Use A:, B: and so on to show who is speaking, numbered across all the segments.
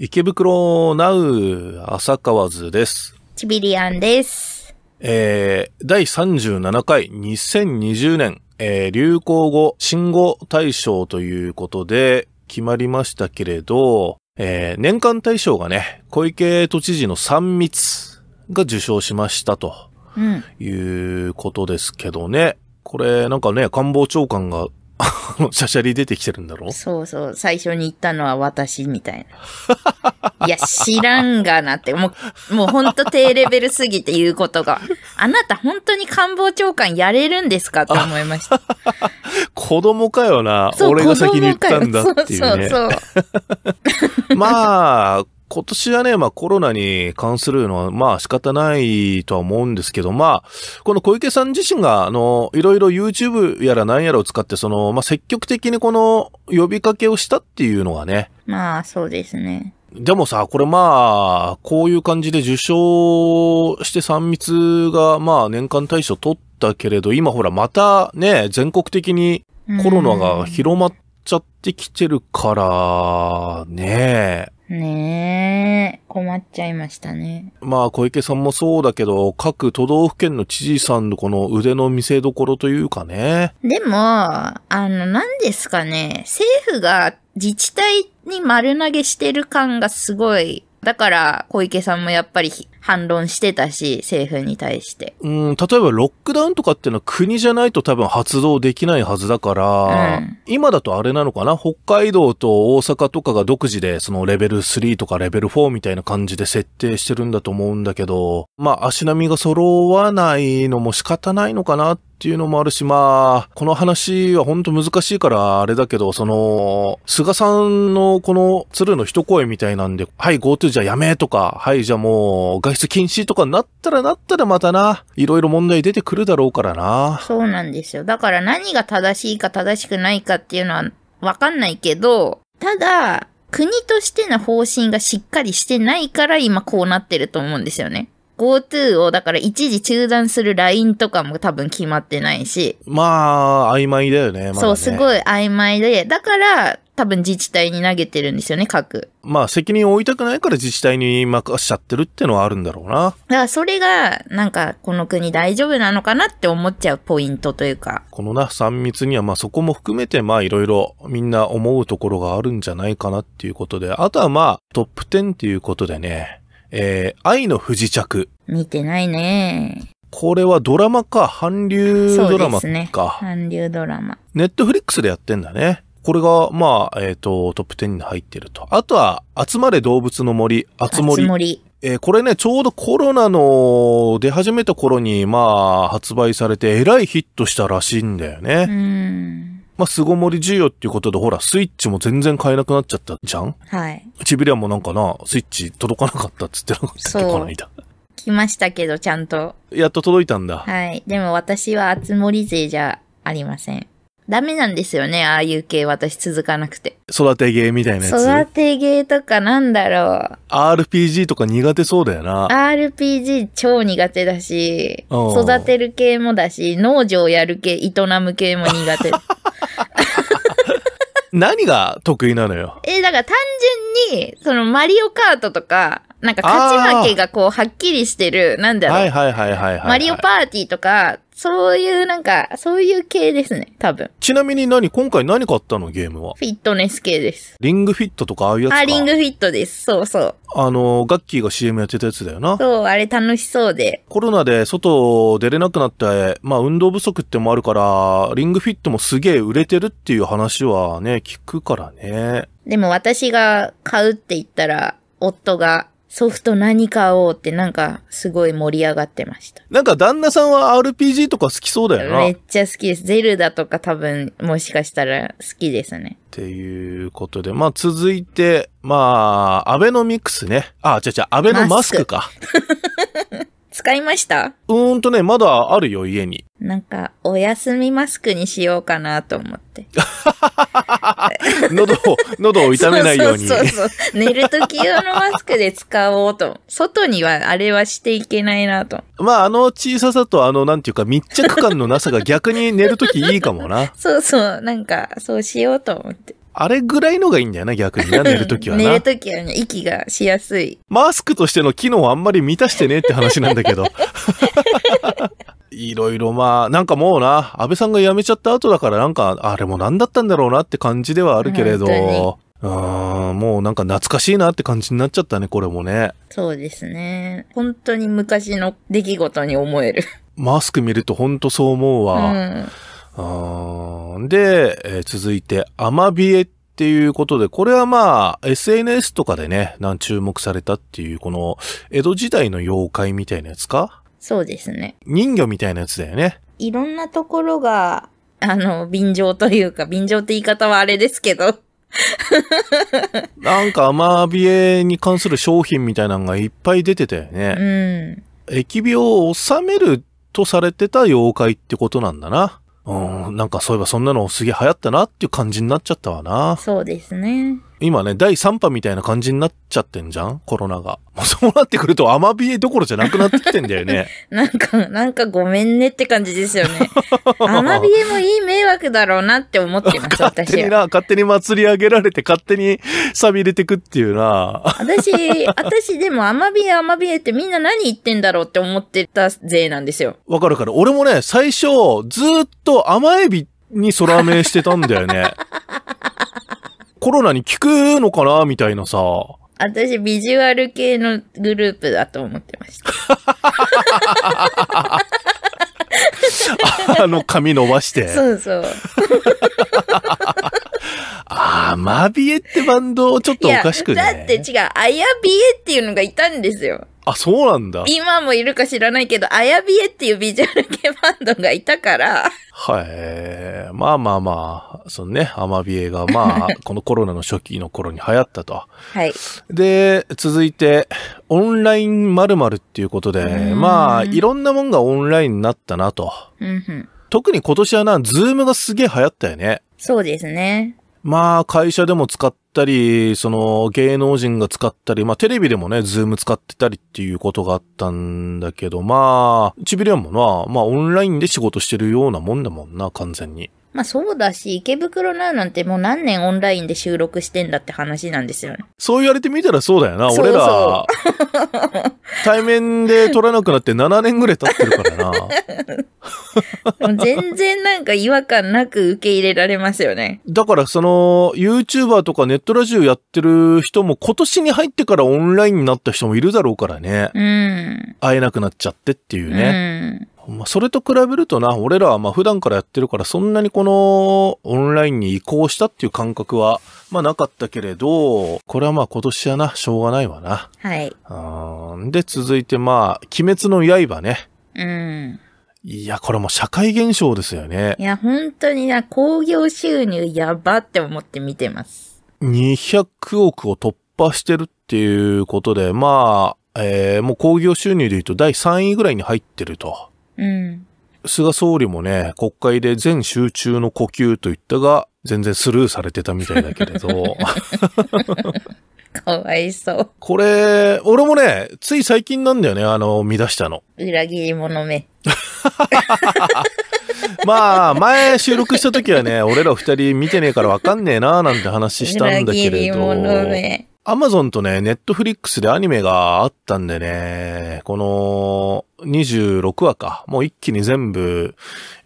A: 池袋ナウ浅川図です。
B: ちびりあんです。
A: えー、第37回2020年、えー、流行語、新語大賞ということで決まりましたけれど、えー、年間大賞がね、小池都知事の3密が受賞しましたと、いうことですけどね。これ、なんかね、官房長官が しゃシャシャリ出てきてるんだろ
B: そうそう。最初に言ったのは私みたいな。いや、知らんがなって。もう、もうほんと低レベルすぎて言うことが。あなた本当に官房長官やれるんですかって思いました。
A: 子供かよな。俺が先に言ったんだっていう、ね、そうそうそう。まあ、今年はね、まあコロナに関するのは、まあ仕方ないとは思うんですけど、まあ、この小池さん自身が、あの、いろいろ YouTube やら何やらを使って、その、まあ積極的にこの呼びかけをしたっていうのがね。まあ、そうですね。でもさ、これまあ、こういう感じで受賞して3密が、まあ年間大賞取ったけれど、今ほらまたね、全国的にコロナが広まって、ちゃってきてるから、ねえ。
B: ねえ、困っちゃいましたね。
A: まあ、小池さんもそうだけど、各都道府県の知事さんのこの腕の見せ所というかね。
B: でも、あの、何ですかね、政府が自治体に丸投げしてる感がすごいだから小池さんもやっぱり反論してたし、政府に対
A: して。うん、例えばロックダウンとかっていうのは国じゃないと多分発動できないはずだから、うん、今だとあれなのかな北海道と大阪とかが独自でそのレベル3とかレベル4みたいな感じで設定してるんだと思うんだけど、まあ足並みが揃わないのも仕方ないのかなっっていうのもあるし、まあ、この話は本当難しいからあれだけど、その、菅さんのこの鶴の一声みたいなんで、はい、GoTo じゃやめとか、はい、じゃあもう外出禁止とかなったらなったらまたな、いろいろ問題出てくるだろうからな。
B: そうなんですよ。だから何が正しいか正しくないかっていうのはわかんないけど、ただ、国としての方針がしっかりしてないから今こうなってると思うんですよね。GoTo をだから一時中断するラインとかも多分決まってないし。
A: まあ、曖昧だよね。ま、ねそう、すごい
B: 曖昧で。だから、多分自治体に投げてるんですよね、各。
A: まあ、責任を負いたくないから自治体に任しちゃってるってのはあるんだろうな。だか
B: ら、それが、なんか、この国大丈夫なのかなって思っちゃうポイントというか。
A: このな、三密には、まあ、そこも含めて、まあ、いろいろ、みんな思うところがあるんじゃないかなっていうことで、あとはまあ、トップ10っていうことでね、えー、愛の不時着。見てないね。これはドラマか、韓流ドラマか。そうですね、韓
B: 流ドラマ。
A: ネットフリックスでやってんだね。これが、まあ、えっ、ー、と、トップ10に入ってると。あとは、集まれ動物の森、集森。集森。えー、これね、ちょうどコロナの出始めた頃に、まあ、発売されて、えらいヒットしたらしいんだよね。うん。まあ、凄盛り需要っていうことで、ほら、スイッチも全然買えなくなっちゃったじゃんはい。チビリアもなんかな、スイッチ届かなかったっつってなかったっけ、この間。
B: 来ましたけど、ちゃんと。
A: やっと届いたんだ。
B: はい。でも私は熱盛勢じゃありません。ダメなんですよね、ああいう系私続かなくて。
A: 育てゲーみたいなやつ。
B: 育てゲーとかなんだろう。
A: RPG とか苦手そうだよな。
B: RPG 超苦手だし、
A: 育て
B: る系もだし、農場やる系、営む系も苦手。
A: 何が得意なのよ
B: えー、だから単純に、そのマリオカートとか、なんか勝ち負けがこうはっきりしてる、なんだろう。はい
A: はいはいはい、はい、マリオ
B: パーティーとか、そういうなんか、そういう系ですね、多分。
A: ちなみに何、今回何買ったのゲームは。フ
B: ィットネス系です。
A: リングフィットとかああいうやつか。あ、リン
B: グフィットです。そうそう。
A: あの、ガッキーが CM やってたやつだよな。
B: そう、あれ楽しそうで。
A: コロナで外出れなくなって、まあ運動不足ってもあるから、リングフィットもすげえ売れてるっていう話はね、聞くからね。
B: でも私が買うって言ったら、夫がソフト何買おうってなんかすごい盛り上がってました。
A: なんか旦那さんは RPG とか好きそうだよな。めっ
B: ちゃ好きです。ゼルダとか多分もしかしたら好きですね。っ
A: ていうことで、まあ続いて、まあ、アベノミクスね。あ、違う違う、アベノマスクか。
B: 使いました
A: うーんとね、まだあるよ、家に。
B: なんか、お休みマスクにしようかなと思って。
A: 喉を、喉を痛めないように。そうそ
B: うそう寝る時用のマスクで使おうと。外にはあれはしていけないなと。
A: まあ、あの小ささとあの、なんていうか、密着感のなさが逆に寝る時いいかもな。
B: そうそう、なんか、そうしようと思って。
A: あれぐらいのがいいんだよな、逆にな、寝るときはな。寝ると
B: きはね、息がしやすい。
A: マスクとしての機能をあんまり満たしてねって話なんだけど。いろいろまあ、なんかもうな、安倍さんが辞めちゃった後だからなんか、あれも何だったんだろうなって感じではあるけれど、うん、もうなんか懐かしいなって感じになっちゃったね、これもね。
B: そうですね。本当に昔の出来事に思
A: える。マスク見ると本当そう思うわ。うん、で、えー、続いて、アマビエっていうことで、これはまあ、SNS とかでね、なん注目されたっていう、この、江戸時代の妖怪みたいなやつかそうですね。人魚みたいなやつだよね。
B: いろんなところが、あの、便乗というか、便乗って言い方はあれですけど。
A: なんかアマビエに関する商品みたいなのがいっぱい出てたよね。うん。疫病を治めるとされてた妖怪ってことなんだな。うん、なんかそういえばそんなのすげえ流行ったなっていう感じになっちゃったわな。そうですね。今ね、第3波みたいな感じになっちゃってんじゃんコロナが。もうそうなってくるとアマビエどころじゃなくなってきてんだよね。
B: なんか、なんかごめんねって感じですよね。アマビエもいい迷惑だろうなって思っ
A: てます、勝手にな、勝手に祭り上げられて勝手に錆びれてくっていうな。
B: 私、私でもアマビエアマビエってみんな何言ってんだろうって思ってた税なんですよ。
A: わかるから。俺もね、最初ずっと甘エビに空目してたんだよね。コロナに効くのかなみたいなさ。
B: 私、ビジュアル系のグループだと思ってました。
A: あの髪伸ばして。そうそう。ああ、マビエってバンド、ちょっとおかしくね。だっ
B: て違う、アヤビエっていうのがいたんですよ。
A: あ、そうなんだ。今
B: もいるか知らないけど、あやびえっていうビジュアル系バンドがいたから。
A: はい。まあまあまあ、そのね、アマビエがまあ、このコロナの初期の頃に流行ったと。はい。で、続いて、オンライン〇〇っていうことで、まあ、いろんなもんがオンラインになったなと。うんん特に今年はな、ズームがすげえ流行ったよね。
B: そうですね。
A: まあ、会社でも使ったり、その、芸能人が使ったり、まあ、テレビでもね、ズーム使ってたりっていうことがあったんだけど、まあ、ちびれんもな、まあ、オンラインで仕事してるようなもんだもんな、完全に。
B: まあそうだし、池袋ななんてもう何年オンラインで収録してんだって話なんですよね。
A: そう言われてみたらそうだよな。そうそう俺ら、対面で撮らなくなって7年ぐらい経ってるからな。
B: 全然なんか違和感なく受け入れられますよね。
A: だからその、YouTuber とかネットラジオやってる人も今年に入ってからオンラインになった人もいるだろうからね。うん。会えなくなっちゃってっていうね。うんまあ、それと比べるとな、俺らはまあ普段からやってるから、そんなにこのオンラインに移行したっていう感覚は、まあなかったけれど、これはまあ今年はな、しょうがないわな。はい。で、続いてまあ、鬼滅の刃ね。うん。いや、これも社会現象ですよね。い
B: や、本当にな、興行収入やばって思って見てます。
A: 200億を突破してるっていうことで、まあ、えー、もう興行収入で言うと第3位ぐらいに入ってると。うん、菅総理もね、国会で全集中の呼吸と言ったが、全然スルーされてたみたいだけれど。
B: かわいそ
A: う。これ、俺もね、つい最近なんだよね、あの、見出したの。
B: 裏切り者め。
A: まあ、前収録した時はね、俺ら二人見てねえからわかんねえななんて話したんだけれど。裏切り者め。アマゾンとね、ネットフリックスでアニメがあったんでね、この26話か、もう一気に全部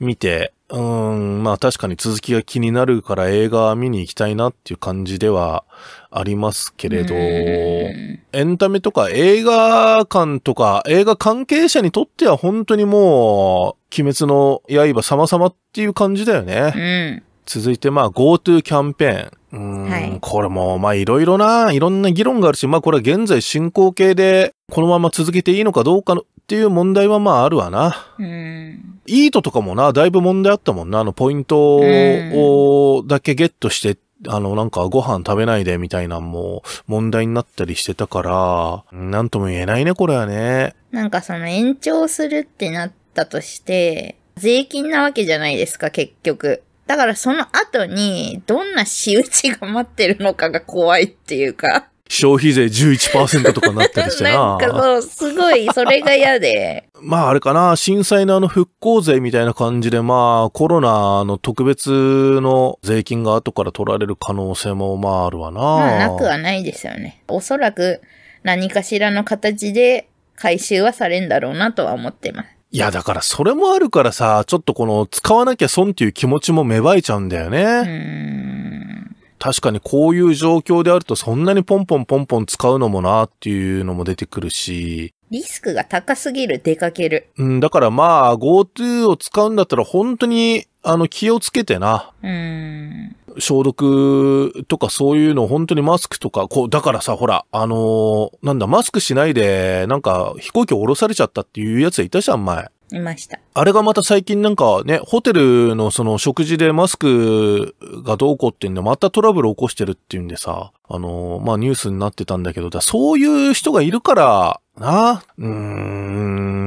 A: 見て、うーん、まあ確かに続きが気になるから映画見に行きたいなっていう感じではありますけれど、エンタメとか映画館とか映画関係者にとっては本当にもう、鬼滅の刃様々っていう感じだよね。うん続いて、まあ、GoTo キャンペーン。うん、はい、これも、まあ、いろいろな、いろんな議論があるし、まあ、これは現在進行形で、このまま続けていいのかどうかっていう問題は、まあ、あるわな。うん。イートとかもな、だいぶ問題あったもんな。あの、ポイントを、だけゲットして、あの、なんかご飯食べないでみたいなも問題になったりしてたから、なんとも言えないね、これはね。
B: なんかその延長するってなったとして、税金なわけじゃないですか、結局。だからその後に、どんな仕打ちが待ってるのかが怖いっていうか。
A: 消費税11%とかなったりしてな。なんかそ
B: う、すごい、それが嫌で。
A: まああれかな、震災のあの復興税みたいな感じで、まあコロナの特別の税金が後から取られる可能性もまああるわな。まあなくは
B: ないですよね。おそらく何かしらの形で回収はされんだろうなとは思ってます。
A: いや、だからそれもあるからさ、ちょっとこの使わなきゃ損っていう気持ちも芽生えちゃうんだよね。確かにこういう状況であるとそんなにポンポンポンポン使うのもなっていうのも出てくるし。
B: リスクが高すぎる、出かける。
A: うん、だからまあ GoTo を使うんだったら本当にあの、気をつけてな。う
B: ん。
A: 消毒とかそういうの、本当にマスクとか、こう、だからさ、ほら、あのー、なんだ、マスクしないで、なんか、飛行機降ろされちゃったっていうやついたじゃん、前。いました。あれがまた最近なんかね、ホテルのその食事でマスクがどうこうっていうんで、またトラブル起こしてるっていうんでさ、あのまあ、ニュースになってたんだけど、だそういう人がいるから、な、うー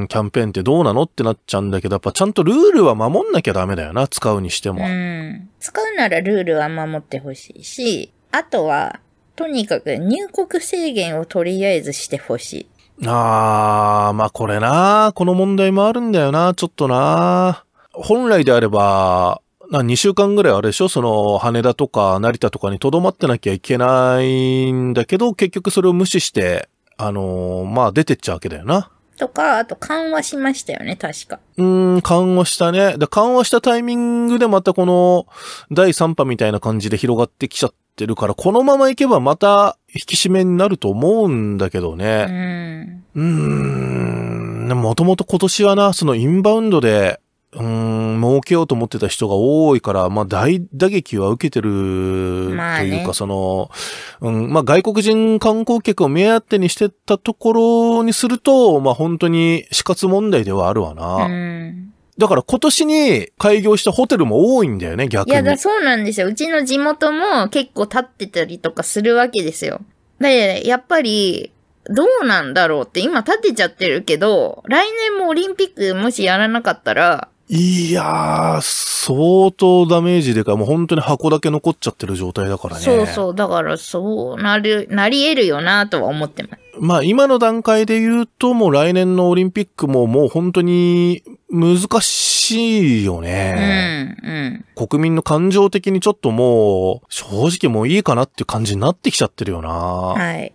A: ん、キャンペーンってどうなのってなっちゃうんだけど、やっぱちゃんとルールは守んなきゃダメだよな、使うにしても。
B: うん。使うならルールは守ってほしいし、あとは、とにかく入国制限をとりあえずしてほしい。
A: あー、まあこれな、この問題もあるんだよな、ちょっとな。本来であれば、な2週間ぐらいあれでしょその、羽田とか成田とかに留まってなきゃいけないんだけど、結局それを無視して、あのー、まあ出てっちゃうわけだよな。
B: とか、あと緩和しましたよね、確
A: か。うん、緩和したね。で、緩和したタイミングでまたこの第3波みたいな感じで広がってきちゃってるから、このままいけばまた引き締めになると思うんだけどね。うん。うーん。もともと今年はな、そのインバウンドで、うん、儲けようと思ってた人が多いから、まあ大打撃は受けてるというか、ね、その、うん、まあ外国人観光客を目当てにしてたところにすると、まあ本当に死活問題ではあるわな。うんだから今年に開業したホテルも多いんだよね、逆に。いやだ、
B: そうなんですよ。うちの地元も結構建ってたりとかするわけですよ。で、やっぱり、どうなんだろうって今建てちゃってるけど、来年もオリンピックもしやらなかったら、
A: いやー、相当ダメージでかい。もう本当に箱だけ残っちゃってる状態だからね。そうそう。
B: だからそうなる、なり得るよなとは思っ
A: てます。まあ今の段階で言うともう来年のオリンピックももう本当に難しいよね。うん、うん。国民の感情的にちょっともう正直もういいかなっていう感じになってきちゃってるよな。はい。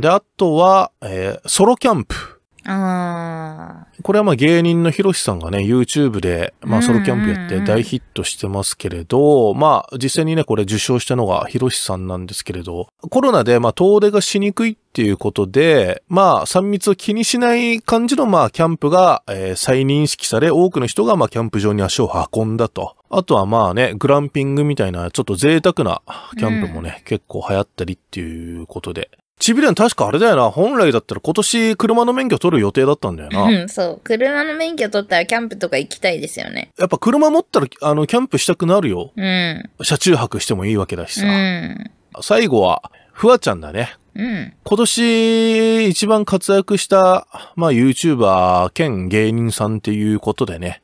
A: で、あとは、えー、ソロキャンプ。
B: あ
A: これはまあ芸人のひろしさんがね、YouTube で、まあソロキャンプやって大ヒットしてますけれど、まあ実際にね、これ受賞したのがひろしさんなんですけれど、コロナでまあ遠出がしにくいっていうことで、まあ3密を気にしない感じのまあキャンプが、えー、再認識され、多くの人がまあキャンプ場に足を運んだと。あとはまあね、グランピングみたいなちょっと贅沢なキャンプもね、うん、結構流行ったりっていうことで、チビレン確かあれだよな。本来だったら今年車の免許取る予定だったんだよな。うん、
B: そう。車の免許取ったらキャンプとか行きたいですよね。
A: やっぱ車持ったら、あの、キャンプしたくなるよ。うん。車中泊してもいいわけだしさ。うん。最後は、フワちゃんだね。うん。今年一番活躍した、まあ YouTuber 兼芸人さんっていうことでね。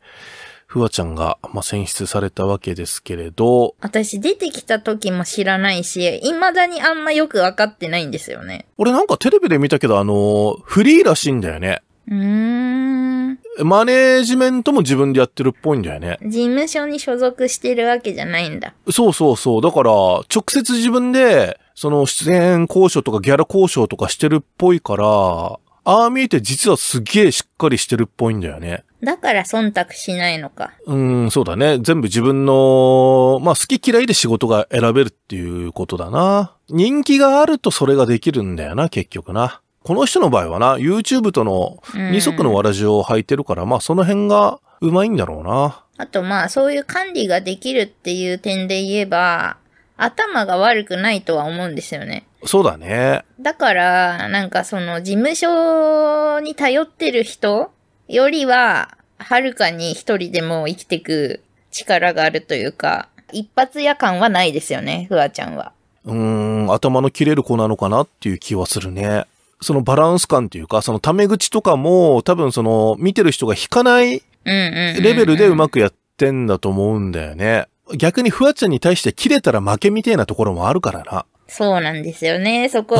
A: ふわちゃんが、まあ、選出されたわけですけれど。私
B: 出てきた時も知らないし、未だにあんまよくわかってないんですよね。
A: 俺なんかテレビで見たけど、あの、フリーらしいんだよね。うーん。マネージメントも自分でやってるっぽいんだよね。事
B: 務所に所属してるわけじゃないんだ。
A: そうそうそう。だから、直接自分で、その出演交渉とかギャラ交渉とかしてるっぽいから、ああ見えて実はすげえしっかりしてるっぽいんだよね。
B: だから忖度しないのか。
A: うん、そうだね。全部自分の、まあ好き嫌いで仕事が選べるっていうことだな。人気があるとそれができるんだよな、結局な。この人の場合はな、YouTube との二足のわらじを履いてるから、まあその辺がうまいんだろうな。
B: あとまあそういう管理ができるっていう点で言えば、頭が悪くないとは思うんですよね。
A: そうだね。
B: だから、なんかその事務所に頼ってる人よりは、はるかに一人でも生きていく力があるというか、一発夜感はないですよね、ふわちゃんは。
A: うーん、頭の切れる子なのかなっていう気はするね。そのバランス感というか、そのタメ口とかも、多分その、見てる人が引かない
B: レベルでう
A: まくやってんだと思うんだよね。逆にフワちゃんに対して切れたら負けみたいなところもあるからな。
B: そうなんですよね。そこ、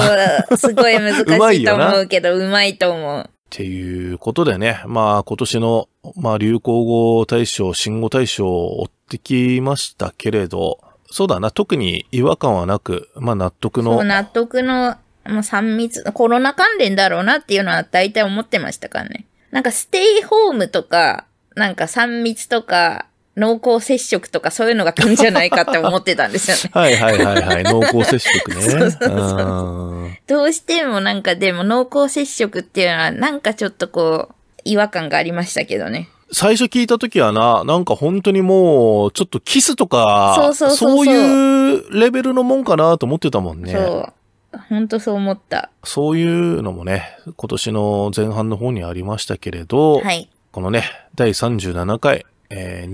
B: すごい難しいと思うけど、うまいと思う。
A: っていうことでね、まあ今年の、まあ流行語大賞、新語大賞を追ってきましたけれど、そうだな、特に違和感はなく、まあ納得の。
B: 納得の、もう3密、コロナ関連だろうなっていうのは大体思ってましたからね。なんかステイホームとか、なんか3密とか、濃厚接触とかそういうのが来るんじゃないかって思ってたんですよね。はいはいはいはい。濃厚接触ね。そうそうそ
A: う
B: どうしてもなんかでも濃厚接触っていうのはなんかちょっとこう違和感がありましたけどね。
A: 最初聞いた時はな、なんか本当にもう、ちょっとキスとか、そうそうそういうレベルのもんかなと思ってたもんね。そ
B: う。本当そう思った。
A: そういうのもね、今年の前半の方にありましたけれど、はい、このね、第37回、えー、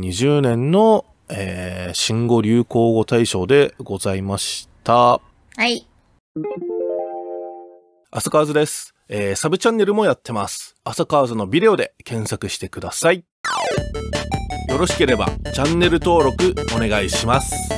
A: 2020年の、えー、新語・流行語大賞でございました。はい。浅川図です。えー、サブチャンネルもやってます。浅川図のビデオで検索してください。よろしければチャンネル登録お願いします。